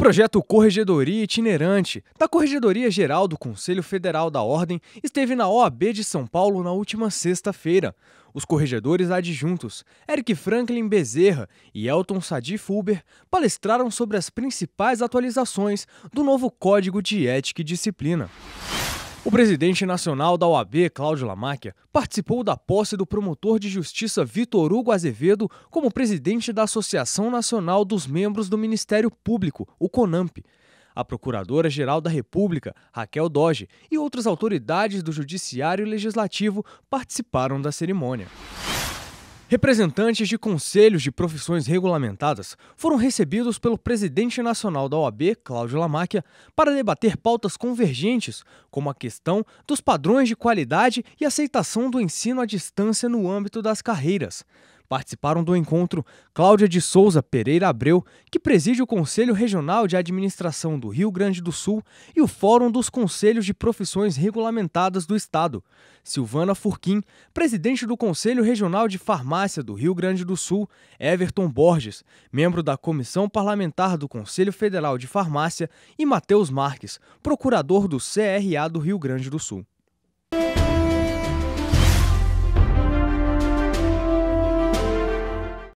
projeto Corregedoria Itinerante, da Corregedoria Geral do Conselho Federal da Ordem, esteve na OAB de São Paulo na última sexta-feira. Os corregedores adjuntos, Eric Franklin Bezerra e Elton Sadi Fulber, palestraram sobre as principais atualizações do novo Código de Ética e Disciplina. O presidente nacional da OAB, Cláudio Lamáquia, participou da posse do promotor de justiça Vitor Hugo Azevedo como presidente da Associação Nacional dos Membros do Ministério Público, o CONAMP. A Procuradora-Geral da República, Raquel Doge, e outras autoridades do Judiciário e Legislativo participaram da cerimônia. Representantes de conselhos de profissões regulamentadas foram recebidos pelo presidente nacional da OAB, Cláudio Lamáquia, para debater pautas convergentes, como a questão dos padrões de qualidade e aceitação do ensino à distância no âmbito das carreiras. Participaram do encontro Cláudia de Souza Pereira Abreu, que preside o Conselho Regional de Administração do Rio Grande do Sul, e o Fórum dos Conselhos de Profissões Regulamentadas do Estado. Silvana Furquim, presidente do Conselho Regional de Farmácia do Rio Grande do Sul, Everton Borges, membro da Comissão Parlamentar do Conselho Federal de Farmácia, e Matheus Marques, procurador do CRA do Rio Grande do Sul.